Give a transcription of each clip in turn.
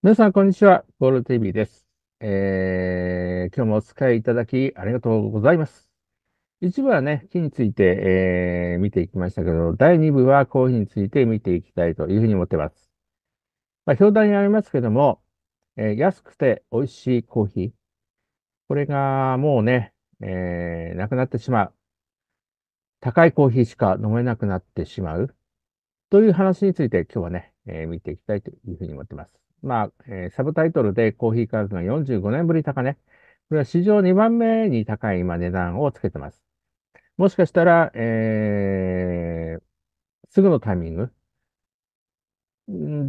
皆さん、こんにちは。ゴール TV です。えー、今日もお使いいただきありがとうございます。一部はね、木について、えー、見ていきましたけど、第二部はコーヒーについて見ていきたいというふうに思ってます。まあ、表題にありますけども、えー、安くて美味しいコーヒー。これがもうね、えー、なくなってしまう。高いコーヒーしか飲めなくなってしまう。という話について今日はね、えー、見ていきたいというふうに思ってます。まあ、えー、サブタイトルでコーヒー価格が45年ぶり高値、ね。これは史上2番目に高い今値段をつけてます。もしかしたら、えー、すぐのタイミング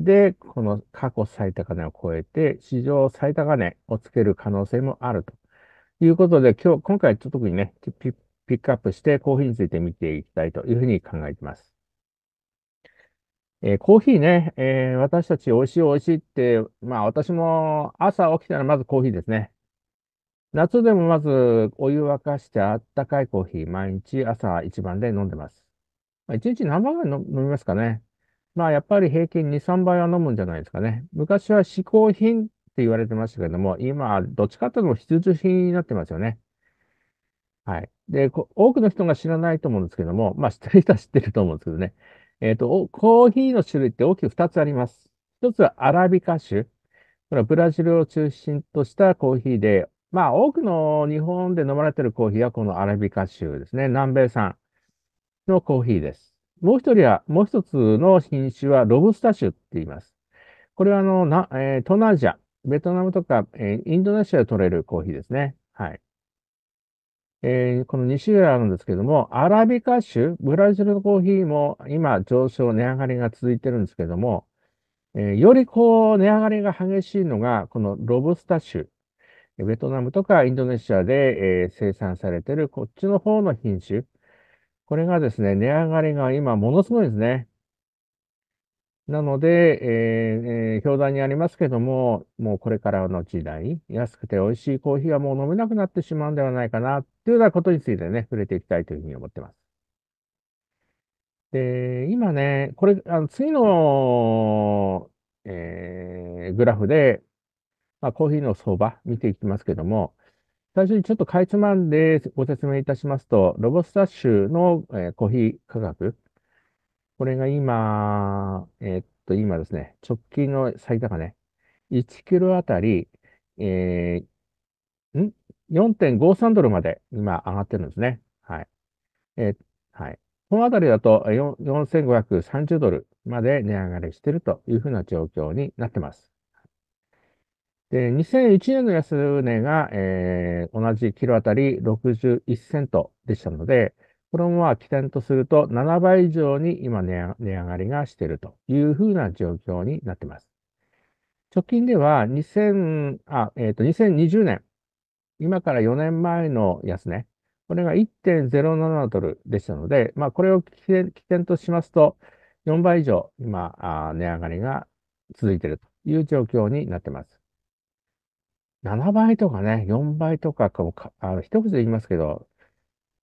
で、この過去最高値を超えて、史上最高値をつける可能性もあるということで、今日、今回ちょっと特にね、ピックアップしてコーヒーについて見ていきたいというふうに考えています。えー、コーヒーね、えー、私たち美味しい美味しいって、まあ私も朝起きたらまずコーヒーですね。夏でもまずお湯沸かしてあったかいコーヒー、毎日朝一番で飲んでます。まあ、1日何杯ぐらい飲みますかね。まあやっぱり平均2、3杯は飲むんじゃないですかね。昔は嗜好品って言われてましたけども、今どっちかというと必需品になってますよね。はい。で、多くの人が知らないと思うんですけども、まあ知ってる人は知ってると思うんですけどね。えっ、ー、と、コーヒーの種類って大きく2つあります。1つはアラビカ種。これはブラジルを中心としたコーヒーで、まあ多くの日本で飲まれているコーヒーはこのアラビカ種ですね。南米産のコーヒーです。もう一人は、もう一つの品種はロブスタ種って言います。これはあの、なえー、東南アジア、ベトナムとか、えー、インドネシアで取れるコーヒーですね。はい。えー、この2種類あるんですけども、アラビカ種、ブラジルのコーヒーも今上昇、値上がりが続いてるんですけども、えー、よりこう、値上がりが激しいのが、このロブスタ種。ベトナムとかインドネシアで、えー、生産されてるこっちの方の品種。これがですね、値上がりが今ものすごいですね。なので、えー、えー、表題にありますけども、もうこれからの時代、安くて美味しいコーヒーはもう飲めなくなってしまうんではないかなというようなことについてね、触れていきたいというふうに思ってます。で、今ね、これ、あの次の、えー、グラフで、まあ、コーヒーの相場見ていきますけども、最初にちょっとかいつまんでご説明いたしますと、ロボスタッシュの、えー、コーヒー価格、これが今、えー、っと、今ですね、直近の最高値、ね、1キロあたり、えー、ん4.53ドルまで今上がってるんですね。はい。えー、はい。このあたりだと4530ドルまで値上がりしているというふうな状況になってます。で、2001年の安値が、えー、同じキロあたり61セントでしたので、これもまあ起点とすると7倍以上に今値上がりがしているというふうな状況になっています。直近では2000あ、えーと、と2020年今から4年前の安値、ね、これが1.07ドルでしたので、まあ、これを起点としますと、4倍以上今、値上がりが続いているという状況になっています。7倍とかね、4倍とかあの、一口で言いますけど、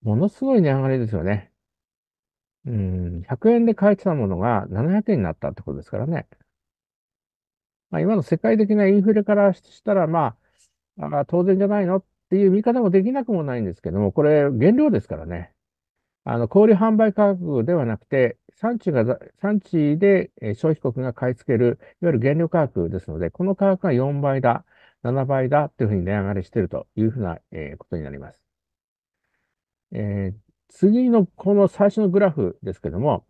ものすごい値上がりですよね。うん、100円で買えてたものが700円になったってことですからね。まあ、今の世界的なインフレからしたら、まあ、あ当然じゃないのっていう見方もできなくもないんですけども、これ、原料ですからね。あの、小売販売価格ではなくて、産地が、産地で消費国が買い付ける、いわゆる原料価格ですので、この価格が4倍だ、7倍だというふうに値上がりしているというふうな、えー、ことになります。えー、次のこの最初のグラフですけども、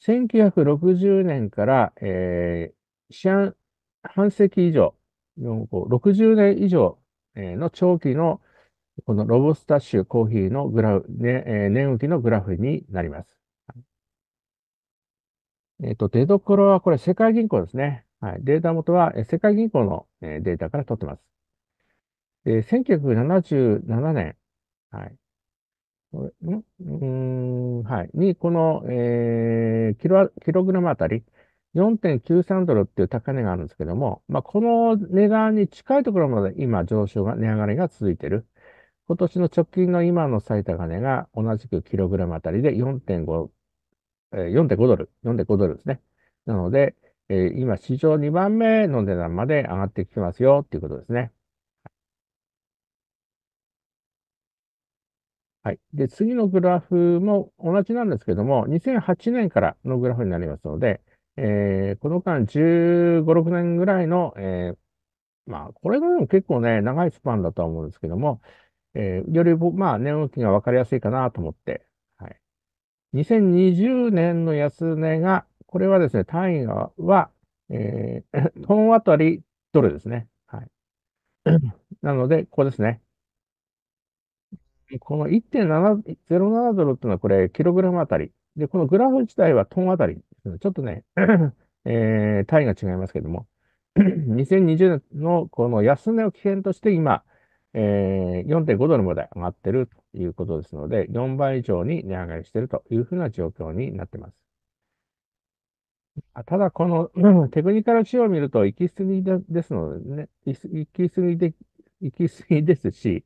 1960年から、えー、四半世紀以上、60年以上の長期のこのロブスタッシュコーヒーのグラフ、ねえー、年期のグラフになります。えっ、ー、と、出どころはこれ世界銀行ですね。はい、データ元は世界銀行のデータから取ってます。で1977年、はい、うん、はい、に、この、えー、キロ、キログラムあたり、4.93ドルっていう高値があるんですけども、まあ、この値段に近いところまで今上昇が、値上がりが続いている。今年の直近の今の最高値が同じくキログラムあたりで4.5、4.5ドル、4.5ドルですね。なので、え今、市場2番目の値段まで上がってきてますよっていうことですね。はい。で、次のグラフも同じなんですけども、2008年からのグラフになりますので、えー、この間15、6年ぐらいの、えー、まあ、これでも結構ね、長いスパンだとは思うんですけども、えー、より、まあ、値動きが分かりやすいかなと思って、はい。2020年の安値が、これはですね、単位は、はえー、トン当たりドルですね。はい。なので、ここですね。この1.707ドルっていうのは、これ、キログラムあたりで、このグラフ自体はトンあたり、ちょっとね、えー、単位が違いますけども、2020年のこの安値を起点として今、えー、4.5ドルまで上がってるということですので、4倍以上に値上がりしているというふうな状況になっています。ただ、このテクニカル仕様を見ると行き過ぎですのでね、行き過ぎで、行き過ぎですし、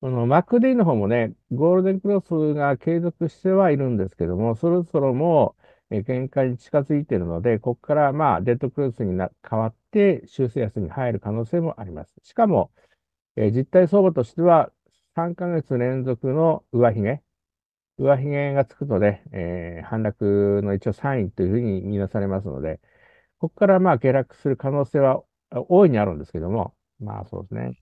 このマクディの方もね、ゴールデンクロスが継続してはいるんですけども、そろそろもう限界に近づいているので、ここからまあデッドクロスにな変わって修正安に入る可能性もあります。しかも、えー、実態相場としては3ヶ月連続の上髭、上髭がつくとね、えー、反落の一応サインというふうに見なされますので、ここからまあ下落する可能性は大いにあるんですけども、まあそうですね。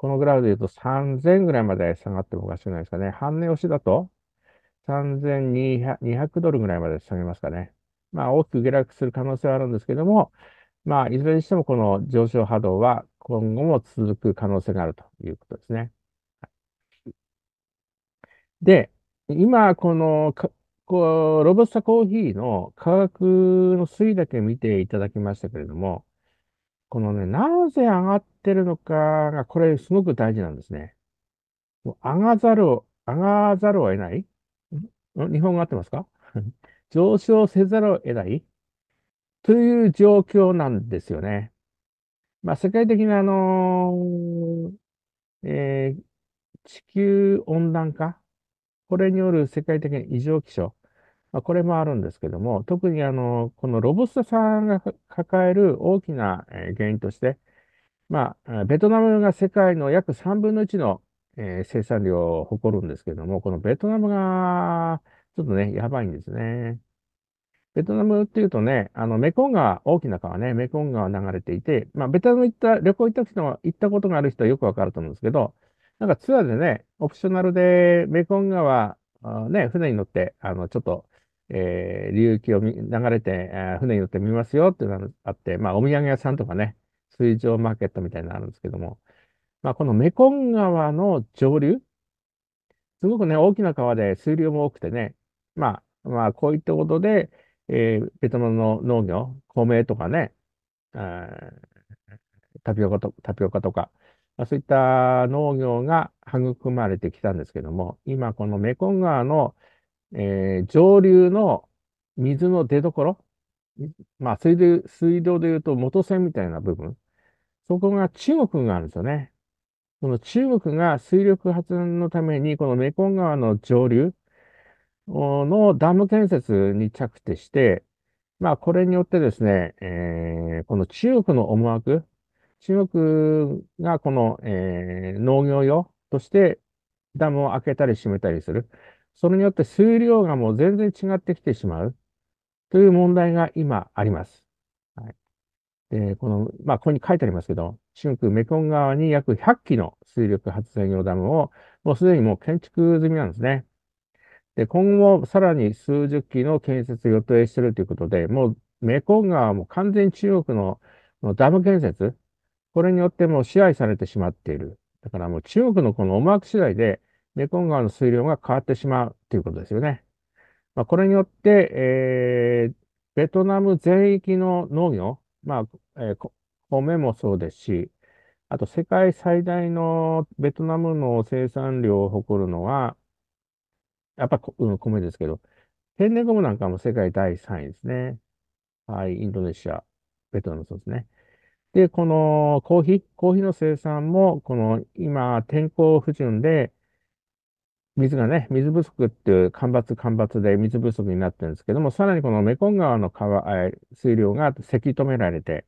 このグラフで言うと3000ぐらいまで下がってもおかしくないですかね。半値押しだと3200ドルぐらいまで下げますかね。まあ、大きく下落する可能性はあるんですけども、まあ、いずれにしてもこの上昇波動は今後も続く可能性があるということですね。で、今、このこうロブスタコーヒーの価格の推移だけ見ていただきましたけれども、このね、なぜ上がってるのかが、これすごく大事なんですね。もう上がざるを、上がざるを得ない日本語合ってますか 上昇せざるを得ないという状況なんですよね。まあ、世界的な、あのー、えー、地球温暖化これによる世界的な異常気象。まあ、これもあるんですけども、特にあの、このロブスタさんが抱える大きな原因として、まあ、ベトナムが世界の約3分の1の、えー、生産量を誇るんですけども、このベトナムがちょっとね、やばいんですね。ベトナムっていうとね、あの、メコン川、大きな川ね、メコン川流れていて、まあ、ベトナム行った、旅行行った人は、行ったことがある人はよくわかると思うんですけど、なんかツアーでね、オプショナルでメコン川、ね、船に乗って、あの、ちょっと、えー、流域を流れて、えー、船に乗ってみますよっていうのがあって、まあ、お土産屋さんとかね、水上マーケットみたいなのあるんですけども、まあ、このメコン川の上流、すごくね、大きな川で水流も多くてね、まあ、まあ、こういったことで、えー、ベトナムの農業、米とかね、タピオカとタピオカとか、まあ、そういった農業が育まれてきたんですけども、今このメコン川のえー、上流の水の出所、まあ水道、水道で言うと元栓みたいな部分、そこが中国があるんですよね。この中国が水力発電のために、このメコン川の上流のダム建設に着手して、まあ、これによってですね、えー、この中国の思惑、中国がこの、えー、農業用としてダムを開けたり閉めたりする。それによって数量がもう全然違ってきてしまうという問題が今あります。はい、でこの、まあ、ここに書いてありますけど、春国メコン川に約100基の水力発電用ダムを、もうすでにもう建築済みなんですね。で、今後もさらに数十基の建設を予定しているということで、もうメコン川も完全中国のダム建設、これによってもう支配されてしまっている。だからもう中国のこの思惑次第で、メコン川の水量が変わってしまうということですよね。まあ、これによって、えー、ベトナム全域の農業、まあえー、米もそうですし、あと世界最大のベトナムの生産量を誇るのは、やっぱ、うん、米ですけど、天然ゴムなんかも世界第3位ですね。はい、インドネシア、ベトナムそうですね。で、このコーヒー、コーヒーの生産も、この今、天候不順で、水がね、水不足っていう干ばつ干ばつで水不足になってるんですけども、さらにこのメコン川の川、え水量がせき止められて、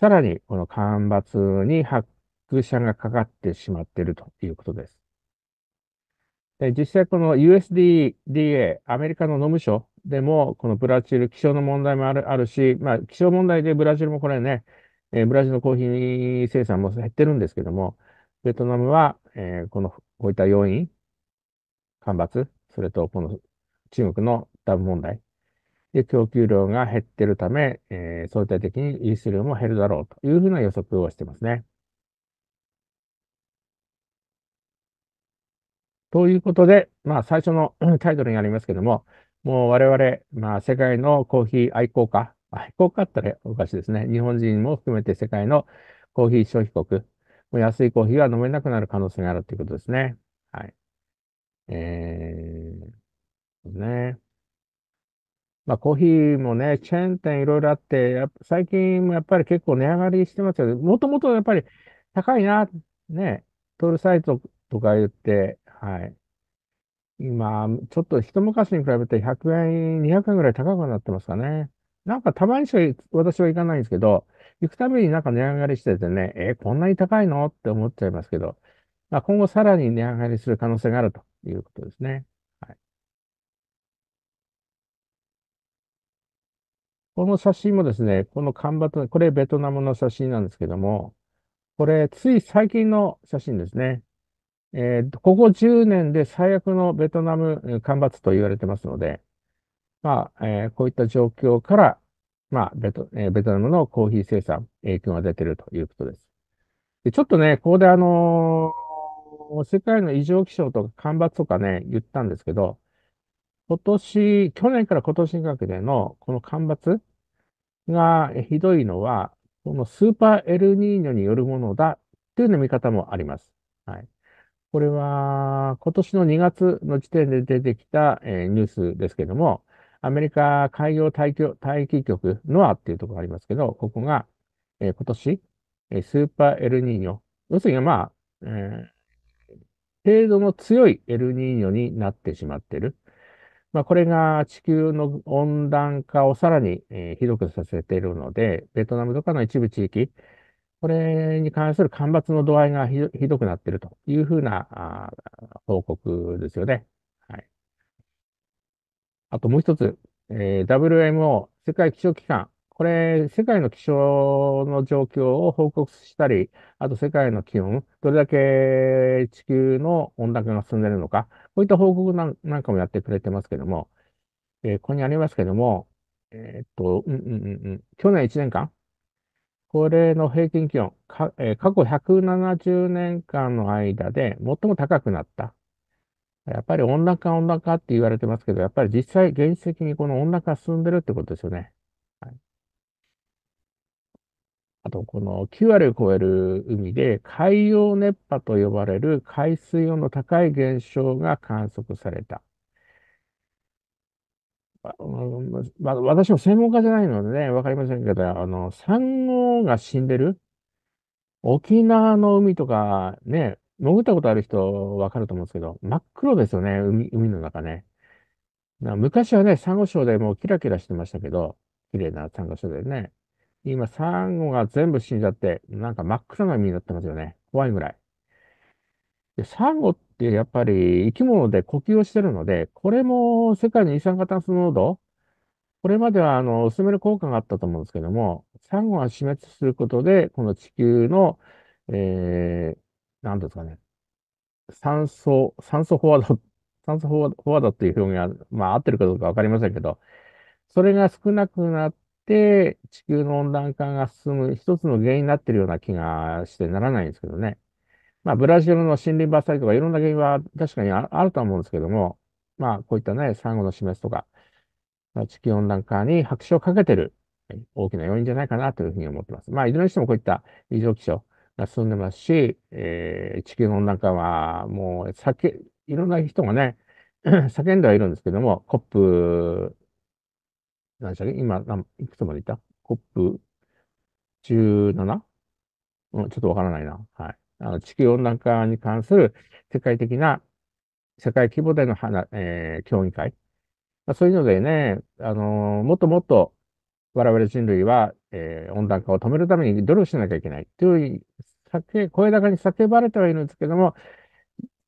さらにこの干ばつに発者がかかってしまっているということです。で実際この USDA、アメリカの農務省でも、このブラジル、気象の問題もあるあるし、まあ、気象問題でブラジルもこれね、えー、ブラジルのコーヒー生産も減ってるんですけども、ベトナムは、えー、この、こういった要因、干ばつ、それとこの中国のダム問題で供給量が減っているため、えー、相対的に輸出量も減るだろうというふうな予測をしてますね。ということで、まあ、最初の タイトルにありますけども、もう我々、まあ、世界のコーヒー愛好家、愛好家ったらおかしいですね。日本人も含めて世界のコーヒー消費国、もう安いコーヒーは飲めなくなる可能性があるということですね。はい。えー、ね。まあ、コーヒーもね、チェーン店いろいろあって、や最近もやっぱり結構値上がりしてますよね。もともとやっぱり高いな、ね、トールサイトとか言って、はい。今、ちょっと一昔に比べて100円、200円ぐらい高くなってますかね。なんかたまにしか私は行かないんですけど、行くたびになんか値上がりしててね、えー、こんなに高いのって思っちゃいますけど、まあ、今後さらに値上がりする可能性があるということですね。はい、この写真もですね、この干ばつ、これベトナムの写真なんですけども、これつい最近の写真ですね。えー、ここ10年で最悪のベトナム干ばつと言われてますので、まあ、えー、こういった状況から、まあ、ベト、えー、ベトナムのコーヒー生産、影響が出てるということです。でちょっとね、ここであのー世界の異常気象とか干ばつとかね、言ったんですけど、今年、去年から今年にかけてのこの干ばつがひどいのは、このスーパーエルニーニョによるものだっていう見方もあります。はい。これは、今年の2月の時点で出てきた、えー、ニュースですけども、アメリカ海洋大気大気局、ノアっていうところがありますけど、ここが、えー、今年、えー、スーパーエルニーニョ、要するに、まあ、えー、程度の強いエルニーニョになってしまってる。まあ、これが地球の温暖化をさらに、えひどくさせているので、ベトナムとかの一部地域、これに関する干ばつの度合いがひどくなっているというふうな報告ですよね。はい。あともう一つ、えー、WMO、世界気象機関これ、世界の気象の状況を報告したり、あと世界の気温、どれだけ地球の温暖化が進んでいるのか、こういった報告なんなんかもやってくれてますけども、えー、ここにありますけども、えー、っと、うんうんうん、去年1年間、これの平均気温、かえー、過去170年間の間で最も高くなった。やっぱり温暖化、温暖化って言われてますけど、やっぱり実際、現実的にこの温暖化が進んでるってことですよね。と、この9割を超える海で海洋熱波と呼ばれる海水温の高い現象が観測された。まあ、私も専門家じゃないのでね、わかりませんけど、あの、サンゴが死んでる沖縄の海とかね、潜ったことある人わかると思うんですけど、真っ黒ですよね、海、海の中ね。昔はね、サンゴ礁でもうキラキラしてましたけど、綺麗なサンゴ礁でね。今、サンゴが全部死んじゃって、なんか真っ暗な海になってますよね。怖いぐらい。で、サンゴってやっぱり生き物で呼吸をしてるので、これも世界の二酸化炭素濃度、これまではあの薄める効果があったと思うんですけども、サンゴが死滅することで、この地球の、えー、なんですかね、酸素、酸素飽和度、酸素飽和度っていう表現は、まあ合ってるかどうかわかりませんけど、それが少なくなって、て地球の温暖化が進む一つの原因になっているような気がしてならないんですけどね。まあ、ブラジルの森林伐採とかいろんな原因は確かにあると思うんですけども、まあ、こういったね、サンゴの死滅とか、地球温暖化に拍手をかけてる大きな要因じゃないかなというふうに思ってます。まあ、いずれにしてもこういった異常気象が進んでますし、えー、地球の温暖化はもう、いろんな人がね、叫 んではいるんですけども、コップ何したっけ今、いくつまでいたコップ 17? うん、ちょっとわからないな。はい。あの、地球温暖化に関する世界的な、世界規模でのえー、協議会。まあ、そういうのでね、あのー、もっともっと我々人類は、えー、温暖化を止めるために努力しなきゃいけないという、声高に叫ばれてはいるんですけども、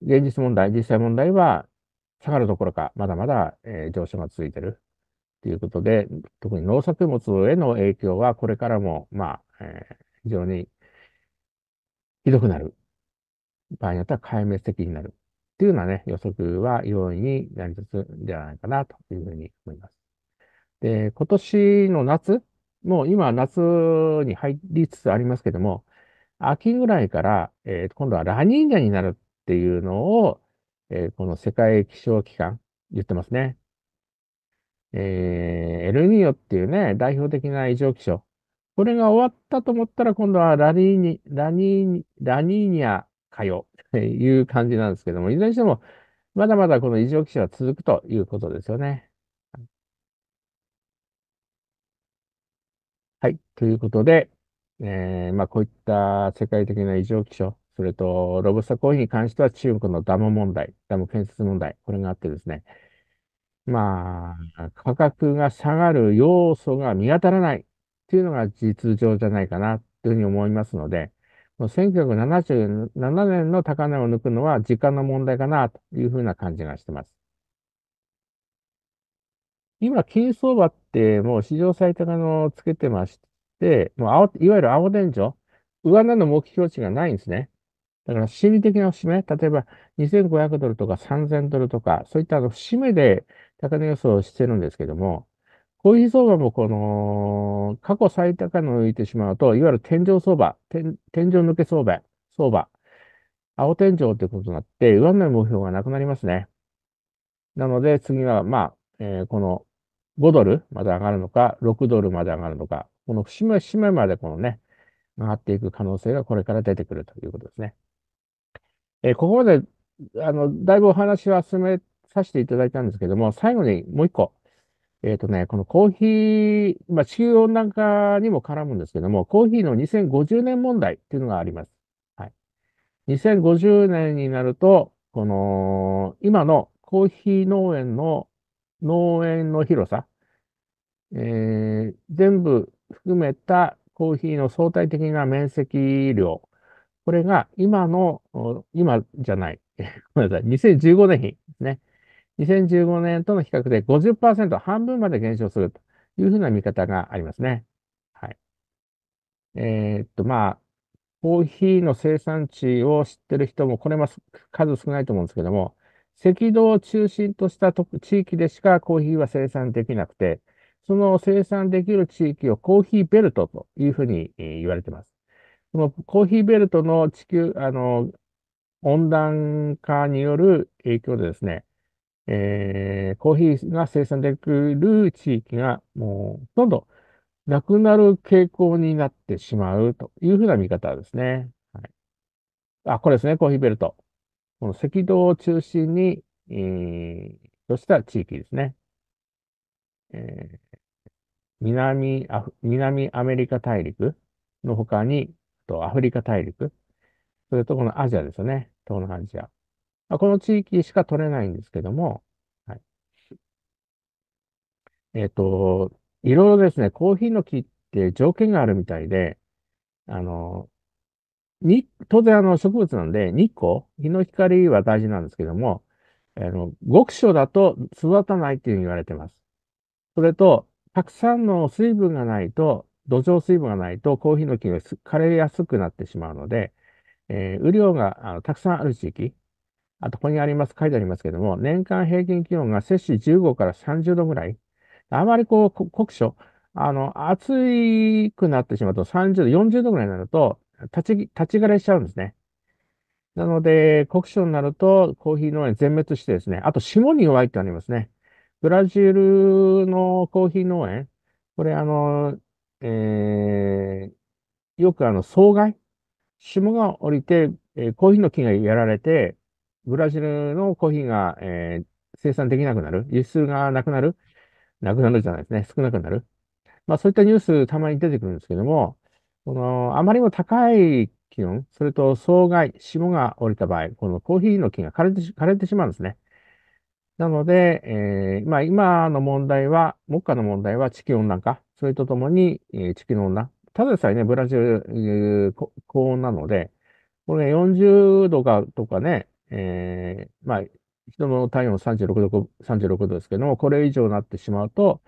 現実問題、実際問題は下がるどころか、まだまだ、えー、上昇が続いている。ということで、特に農作物への影響はこれからも、まあ、えー、非常にひどくなる。場合によっては壊滅的になる。っていうようなね、予測は容易になりつつではないかなというふうに思います。で、今年の夏、もう今夏に入りつつありますけども、秋ぐらいから、えー、今度はラニーニャになるっていうのを、えー、この世界気象機関言ってますね。えー、エルニーヨっていうね、代表的な異常気象。これが終わったと思ったら、今度はラニーニ、ラニーニ、ラニーニャかよと いう感じなんですけども、いずれにしても、まだまだこの異常気象は続くということですよね。はい。ということで、えー、まあ、こういった世界的な異常気象、それとロブスターコーヒーに関しては中国のダム問題、ダム建設問題、これがあってですね、まあ、価格が下がる要素が見当たらないっていうのが実情じゃないかなというふうに思いますので、もう1977年の高値を抜くのは時間の問題かなというふうな感じがしてます。今、金相場ってもう史上最高のつけてまして、もう青いわゆる青天所、上値の目標値がないんですね。だから心理的な節目、例えば2500ドルとか3000ドルとか、そういったあの節目で高値予想をしてるんですけども、コーヒー相場もこの過去最高値を抜いてしまうと、いわゆる天井相場、天天井抜け相場、相場、青天井ということになって、上値目標がなくなりますね。なので、次は、まあ、えー、この5ドルまで上がるのか、6ドルまで上がるのか、この節目節目までこのね、上がっていく可能性がこれから出てくるということですね。えー、ここまで、あの、だいぶお話は進めて、させていただいたんですけども、最後にもう一個、えっ、ー、とね、このコーヒー、まあ、地球温暖化にも絡むんですけども、コーヒーの2050年問題っていうのがあります。はい。2050年になると、この、今のコーヒー農園の、農園の広さ、えー、全部含めたコーヒーの相対的な面積量、これが今の、今じゃない、ごめんなさい、2015年比ね、2015年との比較で50%、半分まで減少するというふうな見方がありますね。はい。えー、っと、まあ、コーヒーの生産地を知ってる人も、これも数少ないと思うんですけども、赤道を中心とした地域でしかコーヒーは生産できなくて、その生産できる地域をコーヒーベルトというふうに言われています。このコーヒーベルトの地球、あの、温暖化による影響でですね、えー、コーヒーが生産できる地域がもうほとんどなくなる傾向になってしまうというふうな見方ですね。はい、あ、これですね、コーヒーベルト。この赤道を中心に、えー、とした地域ですね。えー、南ア南アメリカ大陸の他に、とアフリカ大陸、それとこのアジアですよね。東南アジア。まあ、この地域しか取れないんですけども、はい。えっ、ー、と、いろいろですね、コーヒーの木って条件があるみたいで、あの、に、当然あの植物なんで日光、日の光は大事なんですけども、あの、極小だと育たないっていうふうに言われてます。それと、たくさんの水分がないと、土壌水分がないとコーヒーの木が枯れやすくなってしまうので、えー、雨量があのたくさんある地域、あと、ここにあります、書いてありますけども、年間平均気温が摂氏15から30度ぐらい。あまりこう、酷暑、あの、暑くなってしまうと30度、40度ぐらいになると、立ち、立ち枯れしちゃうんですね。なので、酷暑になると、コーヒー農園全滅してですね、あと霜に弱いってありますね。ブラジルのコーヒー農園、これあの、えー、よくあの、草害霜が降りて、えー、コーヒーの木がやられて、ブラジルのコーヒーが、えー、生産できなくなる、輸出がなくなる、なくなるじゃないですね、少なくなる。まあそういったニュースたまに出てくるんですけども、このあまりにも高い気温、それと霜害、霜が降りた場合、このコーヒーの木が枯れて枯れてしまうんですね。なので、えー、まあ今の問題は、目下の問題は地球温暖化、それとともに、えー、地球の温暖ただでさえね、ブラジル、えー、高温なので、これ、ね、40度かとかね、えー、まあ、人の体温36度 ,36 度ですけども、これ以上になってしまうと、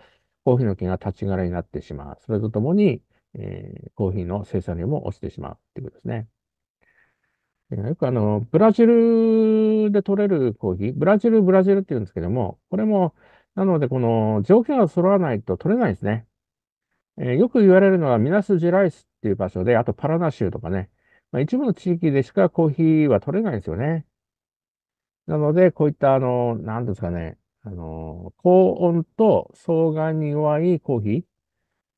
コーヒーの木が立ちれになってしまう。それとともに、えー、コーヒーの生産量も落ちてしまうということですね。えよくあの、ブラジルで取れるコーヒー、ブラジル、ブラジルって言うんですけども、これも、なので、この条件が揃わないと取れないですね。えー、よく言われるのは、ミナスジライスっていう場所で、あとパラナ州とかね、まあ、一部の地域でしかコーヒーは取れないんですよね。なので、こういった、あの、なんですかね、あの、高温と相がに弱いコーヒー。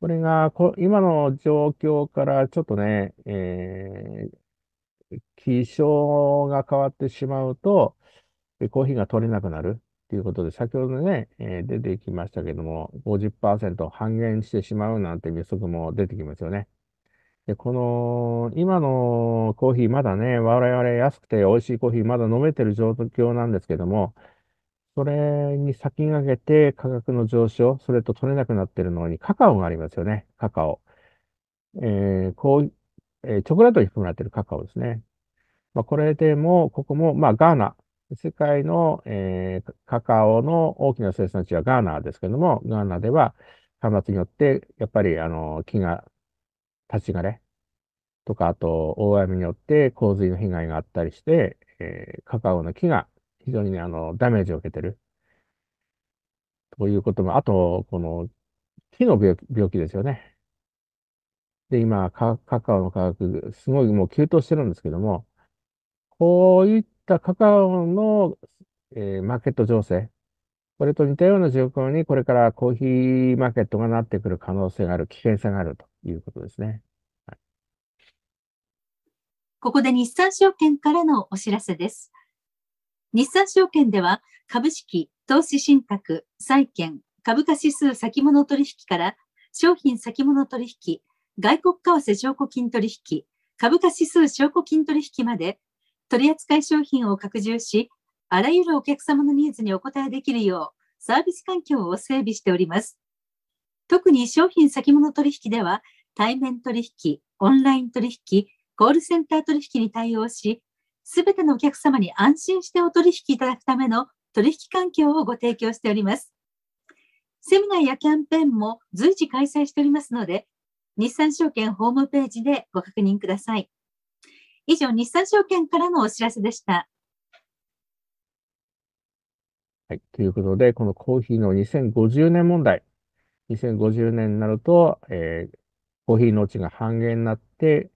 これがこ、今の状況からちょっとね、えー、気象が変わってしまうと、コーヒーが取れなくなるということで、先ほどね、えー、出てきましたけども、50%半減してしまうなんて予測も出てきますよね。で、この、今のコーヒー、まだね、我々安くて美味しいコーヒー、まだ飲めてる状況なんですけども、それに先駆けて価格の上昇、それと取れなくなってるのに、カカオがありますよね、カカオ。えー、こう、えー、チョコレートに含まれているカカオですね。まあ、これでも、ここも、まあ、ガーナ、世界の、えー、カカオの大きな生産地はガーナですけども、ガーナでは、端末によって、やっぱり、あの、木が立ち枯れとか、あと、大雨によって洪水の被害があったりして、えー、カカオの木が非常にね、あの、ダメージを受けてる。ということも、あと、この、木の病気ですよね。で、今、カカオの価格、すごいもう急騰してるんですけども、こういったカカオの、えー、マーケット情勢、これと似たような状況に、これからコーヒーマーケットがなってくる可能性がある、危険性があると。いうことですね。はい、ここで日産証券からのお知らせです。日産証券では株式、投資信託、債券、株価指数先物取引から商品先物取引、外国為替証拠金取引、株価指数証拠金取引まで取扱商品を拡充し、あらゆるお客様のニーズにお応えできるようサービス環境を整備しております。特に商品先物取引では、対面取引、オンライン取引、コールセンター取引に対応し、すべてのお客様に安心してお取引いただくための取引環境をご提供しております。セミナーやキャンペーンも随時開催しておりますので、日産証券ホームページでご確認ください。以上、日産証券からのお知らせでした。はい、ということで、このコーヒーの2050年問題、2050年になると、えー、コーヒー農地が半減になって、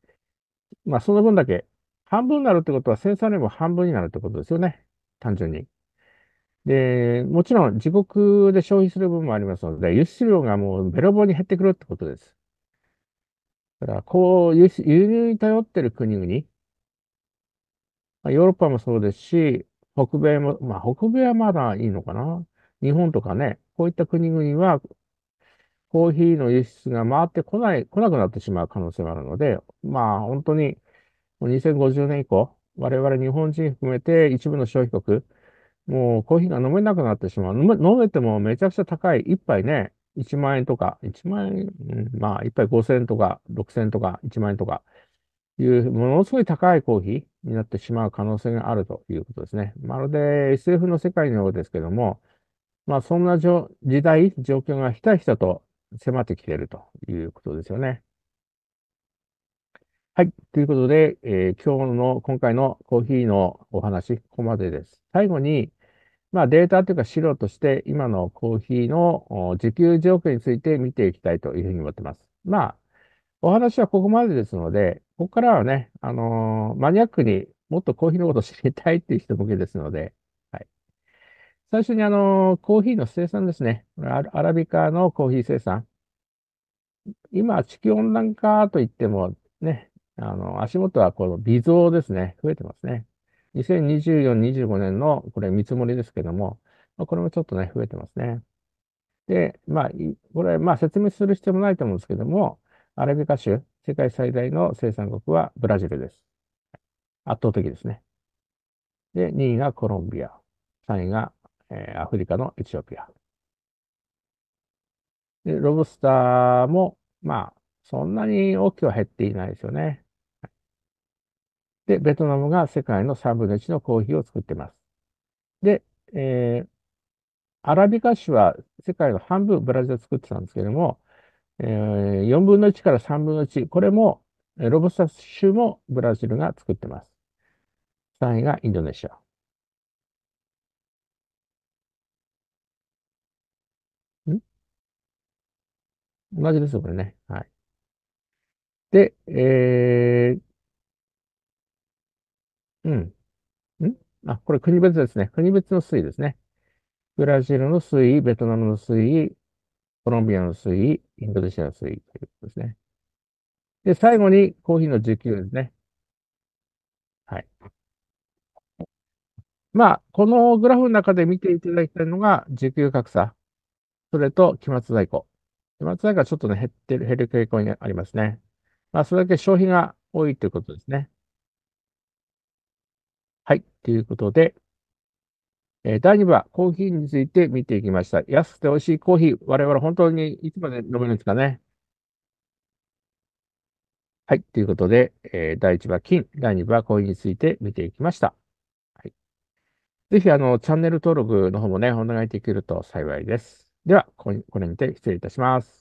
まあ、その分だけ、半分になるってことは、生産量も半分になるってことですよね。単純に。で、もちろん自国で消費する分もありますので、輸出量がもうべろぼに減ってくるってことです。だから、こう、輸入に頼ってる国々、まあ、ヨーロッパもそうですし、北米も、まあ、北米はまだいいのかな。日本とかね、こういった国々はコーヒーの輸出が回ってこない、来なくなってしまう可能性もあるので、まあ本当に2050年以降、我々日本人含めて一部の消費国、もうコーヒーが飲めなくなってしまう。飲めてもめちゃくちゃ高い。一杯ね、1万円とか、1万円、うん、まあ一杯5000円とか、6000円とか、1万円とか、いう、ものすごい高いコーヒーになってしまう可能性があるということですね。まるで SF の世界のようですけども、まあそんな時代、状況がひたひたと迫ってきているということですよね。はい。ということで、えー、今日の、今回のコーヒーのお話、ここまでです。最後に、まあ、データというか資料として、今のコーヒーの自給状況について見ていきたいというふうに思っています。まあ、お話はここまでですので、ここからはね、あのー、マニアックにもっとコーヒーのことを知りたいっていう人向けですので、最初にあの、コーヒーの生産ですね。アラビカのコーヒー生産。今、地球温暖化といっても、ね、あの、足元はこの微増ですね。増えてますね。2024、25年の、これ見積もりですけども、これもちょっとね、増えてますね。で、まあ、これ、まあ、説明する必要もないと思うんですけども、アラビカ州、世界最大の生産国はブラジルです。圧倒的ですね。で、2位がコロンビア、3位がえー、アフリカのエチオピア。で、ロブスターも、まあ、そんなに大きくは減っていないですよね。で、ベトナムが世界の3分の1のコーヒーを作っています。で、えー、アラビカ種は世界の半分ブラジルで作ってたんですけれども、えー、4分の1から3分の1、これも、ロブスター種もブラジルが作ってます。3位がインドネシア。同じですよ、これね。はい。で、えー、うん。んあ、これ国別ですね。国別の推移ですね。ブラジルの推移、ベトナムの推移、コロンビアの推移、インドネシアの推移ということですね。で、最後にコーヒーの需給ですね。はい。まあ、このグラフの中で見ていただきたいのが、需給格差、それと期末在庫。松坂がちょっとね、減ってる、減る傾向にありますね。まあ、それだけ消費が多いということですね。はい。ということで、えー、第2部はコーヒーについて見ていきました。安くて美味しいコーヒー、我々本当にいつまで飲めるんですかね。はい。ということで、えー、第1部は金、第2部はコーヒーについて見ていきました。はい、ぜひ、あの、チャンネル登録の方もね、お願いできると幸いです。では、これにて失礼いたします。